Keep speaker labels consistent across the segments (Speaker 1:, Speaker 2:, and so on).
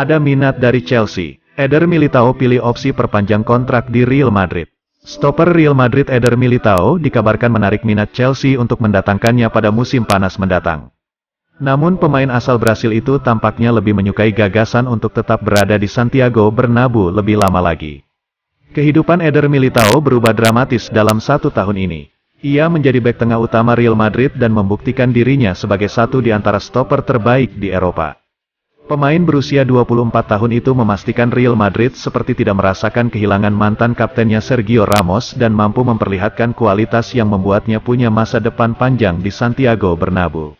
Speaker 1: Ada minat dari Chelsea. Eder Militao pilih opsi perpanjang kontrak di Real Madrid. Stopper Real Madrid Eder Militao dikabarkan menarik minat Chelsea untuk mendatangkannya pada musim panas mendatang. Namun pemain asal Brasil itu tampaknya lebih menyukai gagasan untuk tetap berada di Santiago Bernabeu lebih lama lagi. Kehidupan Eder Militao berubah dramatis dalam satu tahun ini. Ia menjadi bek tengah utama Real Madrid dan membuktikan dirinya sebagai satu di antara stopper terbaik di Eropa. Pemain berusia 24 tahun itu memastikan Real Madrid seperti tidak merasakan kehilangan mantan kaptennya Sergio Ramos dan mampu memperlihatkan kualitas yang membuatnya punya masa depan panjang di Santiago Bernabeu.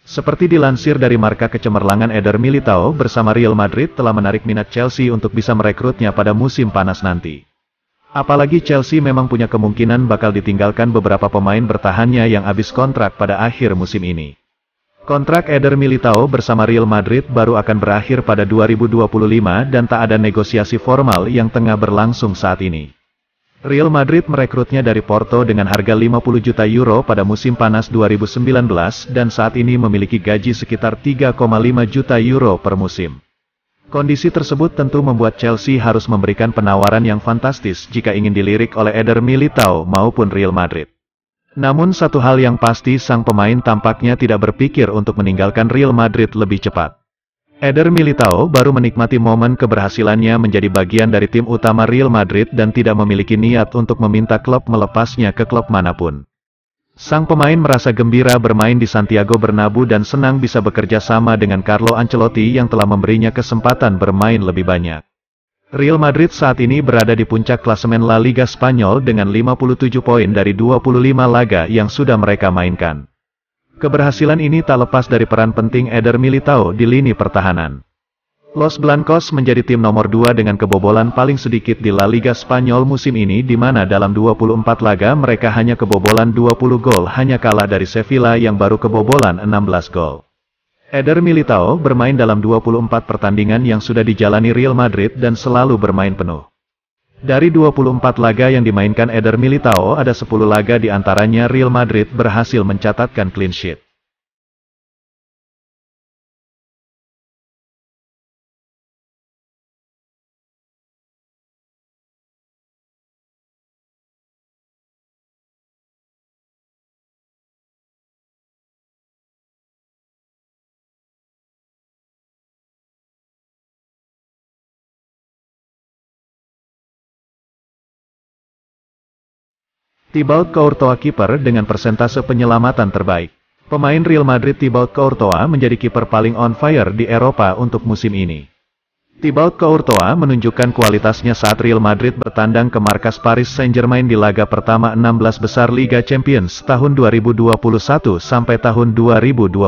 Speaker 1: Seperti dilansir dari marka kecemerlangan Eder Militao bersama Real Madrid telah menarik minat Chelsea untuk bisa merekrutnya pada musim panas nanti. Apalagi Chelsea memang punya kemungkinan bakal ditinggalkan beberapa pemain bertahannya yang habis kontrak pada akhir musim ini. Kontrak Eder Militao bersama Real Madrid baru akan berakhir pada 2025 dan tak ada negosiasi formal yang tengah berlangsung saat ini. Real Madrid merekrutnya dari Porto dengan harga 50 juta euro pada musim panas 2019 dan saat ini memiliki gaji sekitar 3,5 juta euro per musim. Kondisi tersebut tentu membuat Chelsea harus memberikan penawaran yang fantastis jika ingin dilirik oleh Eder Militao maupun Real Madrid. Namun satu hal yang pasti sang pemain tampaknya tidak berpikir untuk meninggalkan Real Madrid lebih cepat. Eder Militao baru menikmati momen keberhasilannya menjadi bagian dari tim utama Real Madrid dan tidak memiliki niat untuk meminta klub melepasnya ke klub manapun. Sang pemain merasa gembira bermain di Santiago Bernabéu dan senang bisa bekerja sama dengan Carlo Ancelotti yang telah memberinya kesempatan bermain lebih banyak. Real Madrid saat ini berada di puncak klasemen La Liga Spanyol dengan 57 poin dari 25 laga yang sudah mereka mainkan. Keberhasilan ini tak lepas dari peran penting Eder Militao di lini pertahanan. Los Blancos menjadi tim nomor 2 dengan kebobolan paling sedikit di La Liga Spanyol musim ini di mana dalam 24 laga mereka hanya kebobolan 20 gol hanya kalah dari Sevilla yang baru kebobolan 16 gol. Eder Militao bermain dalam 24 pertandingan yang sudah dijalani Real Madrid dan selalu bermain penuh. Dari 24 laga yang dimainkan Eder Militao ada 10 laga di antaranya Real Madrid berhasil mencatatkan clean sheet. Thibaut Courtois kiper dengan persentase penyelamatan terbaik. Pemain Real Madrid Thibaut Courtois menjadi kiper paling on fire di Eropa untuk musim ini. Thibaut Courtois menunjukkan kualitasnya saat Real Madrid bertandang ke markas Paris Saint-Germain di laga pertama 16 besar Liga Champions tahun 2021 sampai tahun 2022.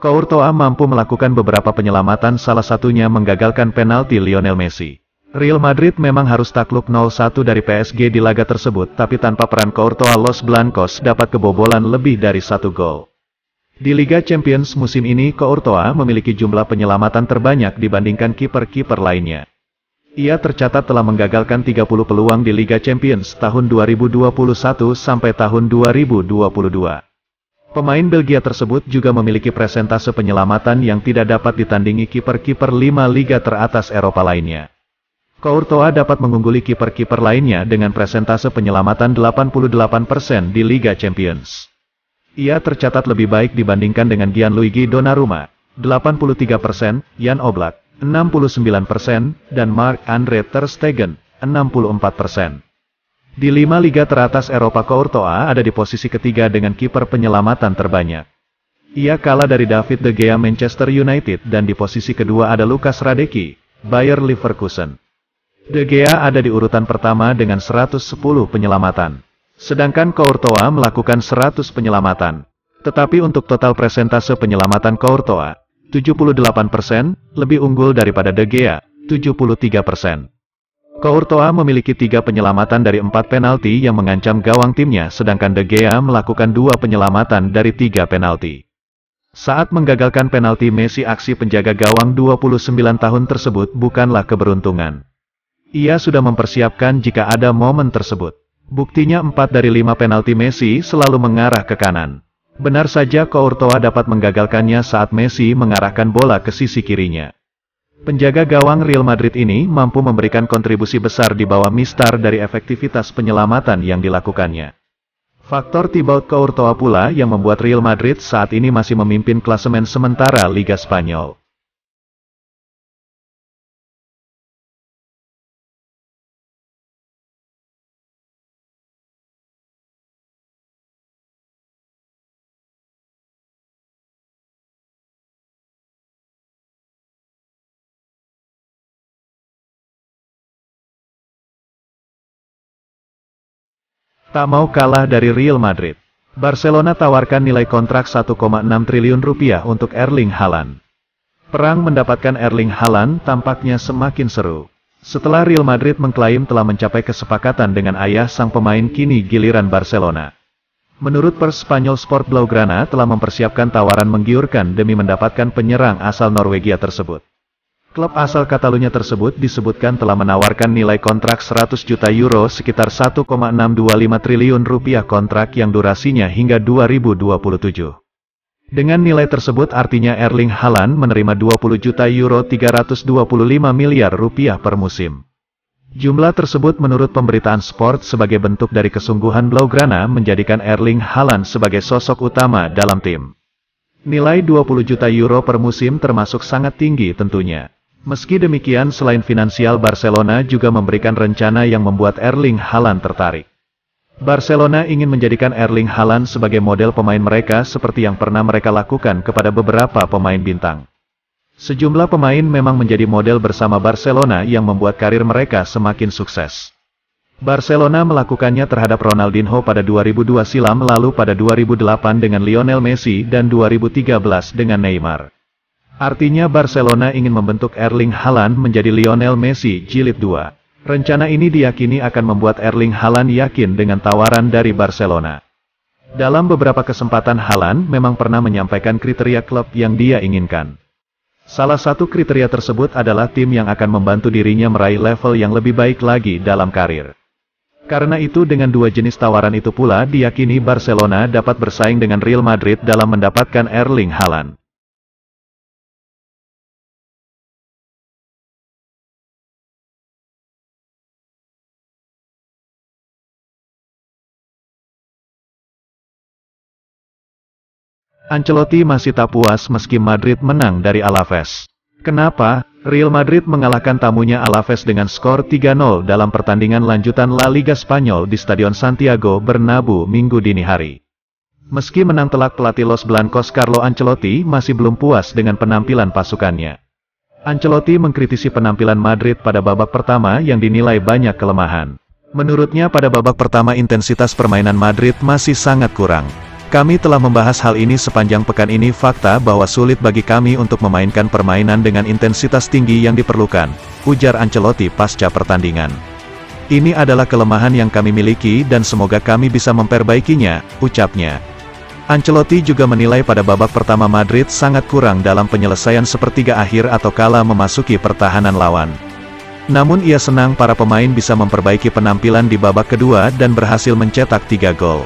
Speaker 1: Courtois mampu melakukan beberapa penyelamatan salah satunya menggagalkan penalti Lionel Messi. Real Madrid memang harus takluk 0-1 dari PSG di laga tersebut tapi tanpa peran Courtois Los Blancos dapat kebobolan lebih dari satu gol. Di Liga Champions musim ini Courtois memiliki jumlah penyelamatan terbanyak dibandingkan kiper-kiper lainnya. Ia tercatat telah menggagalkan 30 peluang di Liga Champions tahun 2021 sampai tahun 2022. Pemain Belgia tersebut juga memiliki presentase penyelamatan yang tidak dapat ditandingi kiper-kiper 5 liga teratas Eropa lainnya. Courtois dapat mengungguli kiper-kiper lainnya dengan presentase penyelamatan 88% di Liga Champions. Ia tercatat lebih baik dibandingkan dengan Gianluigi Donnarumma, 83%, Jan Oblak, 69%, dan Marc-Andre Ter Stegen, 64%. Di lima liga teratas Eropa Courtois ada di posisi ketiga dengan kiper penyelamatan terbanyak. Ia kalah dari David De Gea Manchester United dan di posisi kedua ada Lukas Radecki, Bayer Leverkusen. De Gea ada di urutan pertama dengan 110 penyelamatan. Sedangkan Courtois melakukan 100 penyelamatan. Tetapi untuk total presentase penyelamatan Courtois, 78% lebih unggul daripada De Gea, 73%. Courtois memiliki tiga penyelamatan dari empat penalti yang mengancam gawang timnya sedangkan De Gea melakukan dua penyelamatan dari tiga penalti. Saat menggagalkan penalti Messi aksi penjaga gawang 29 tahun tersebut bukanlah keberuntungan. Ia sudah mempersiapkan jika ada momen tersebut. Buktinya empat dari lima penalti Messi selalu mengarah ke kanan. Benar saja Courtois dapat menggagalkannya saat Messi mengarahkan bola ke sisi kirinya. Penjaga gawang Real Madrid ini mampu memberikan kontribusi besar di bawah mistar dari efektivitas penyelamatan yang dilakukannya. Faktor Thibaut Courtois pula yang membuat Real Madrid saat ini masih memimpin klasemen sementara Liga Spanyol. Tak mau kalah dari Real Madrid. Barcelona tawarkan nilai kontrak 1,6 triliun rupiah untuk Erling Haaland. Perang mendapatkan Erling Haaland tampaknya semakin seru. Setelah Real Madrid mengklaim telah mencapai kesepakatan dengan ayah sang pemain kini giliran Barcelona. Menurut pers Spanyol Sport Blaugrana telah mempersiapkan tawaran menggiurkan demi mendapatkan penyerang asal Norwegia tersebut. Klub asal Katalunya tersebut disebutkan telah menawarkan nilai kontrak 100 juta euro sekitar 1,625 triliun rupiah kontrak yang durasinya hingga 2027. Dengan nilai tersebut artinya Erling Haaland menerima 20 juta euro 325 miliar rupiah per musim. Jumlah tersebut menurut pemberitaan Sport sebagai bentuk dari kesungguhan Blaugrana menjadikan Erling Haaland sebagai sosok utama dalam tim. Nilai 20 juta euro per musim termasuk sangat tinggi tentunya. Meski demikian selain finansial Barcelona juga memberikan rencana yang membuat Erling Haaland tertarik. Barcelona ingin menjadikan Erling Haaland sebagai model pemain mereka seperti yang pernah mereka lakukan kepada beberapa pemain bintang. Sejumlah pemain memang menjadi model bersama Barcelona yang membuat karir mereka semakin sukses. Barcelona melakukannya terhadap Ronaldinho pada 2002 silam lalu pada 2008 dengan Lionel Messi dan 2013 dengan Neymar. Artinya Barcelona ingin membentuk Erling Haaland menjadi Lionel Messi jilid 2. Rencana ini diyakini akan membuat Erling Haaland yakin dengan tawaran dari Barcelona. Dalam beberapa kesempatan Haaland memang pernah menyampaikan kriteria klub yang dia inginkan. Salah satu kriteria tersebut adalah tim yang akan membantu dirinya meraih level yang lebih baik lagi dalam karir. Karena itu dengan dua jenis tawaran itu pula diyakini Barcelona dapat bersaing dengan Real Madrid dalam mendapatkan Erling Haaland. Ancelotti masih tak puas meski Madrid menang dari Alaves. Kenapa? Real Madrid mengalahkan tamunya Alaves dengan skor 3-0 dalam pertandingan lanjutan La Liga Spanyol di Stadion Santiago Bernabéu minggu dini hari. Meski menang telak pelatih Los Blancos Carlo Ancelotti masih belum puas dengan penampilan pasukannya. Ancelotti mengkritisi penampilan Madrid pada babak pertama yang dinilai banyak kelemahan. Menurutnya pada babak pertama intensitas permainan Madrid masih sangat kurang. Kami telah membahas hal ini sepanjang pekan ini fakta bahwa sulit bagi kami untuk memainkan permainan dengan intensitas tinggi yang diperlukan, ujar Ancelotti pasca pertandingan. Ini adalah kelemahan yang kami miliki dan semoga kami bisa memperbaikinya, ucapnya. Ancelotti juga menilai pada babak pertama Madrid sangat kurang dalam penyelesaian sepertiga akhir atau kala memasuki pertahanan lawan. Namun ia senang para pemain bisa memperbaiki penampilan di babak kedua dan berhasil mencetak tiga gol.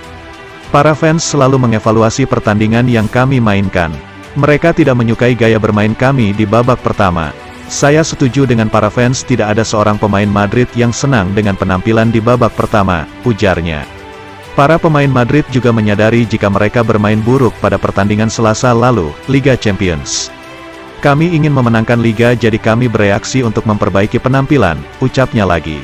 Speaker 1: Para fans selalu mengevaluasi pertandingan yang kami mainkan. Mereka tidak menyukai gaya bermain kami di babak pertama. Saya setuju dengan para fans tidak ada seorang pemain Madrid yang senang dengan penampilan di babak pertama, ujarnya. Para pemain Madrid juga menyadari jika mereka bermain buruk pada pertandingan Selasa lalu, Liga Champions. Kami ingin memenangkan Liga jadi kami bereaksi untuk memperbaiki penampilan, ucapnya lagi.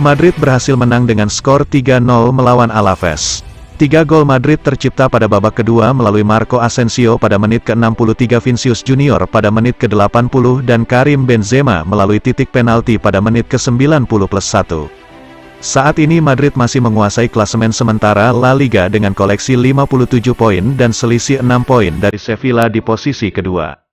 Speaker 1: Madrid berhasil menang dengan skor 3-0 melawan Alaves. Tiga gol Madrid tercipta pada babak kedua melalui Marco Asensio pada menit ke-63 Vinicius Junior pada menit ke-80 dan Karim Benzema melalui titik penalti pada menit ke-90 plus 1. Saat ini Madrid masih menguasai klasemen sementara La Liga dengan koleksi 57 poin dan selisih 6 poin dari Sevilla di posisi kedua.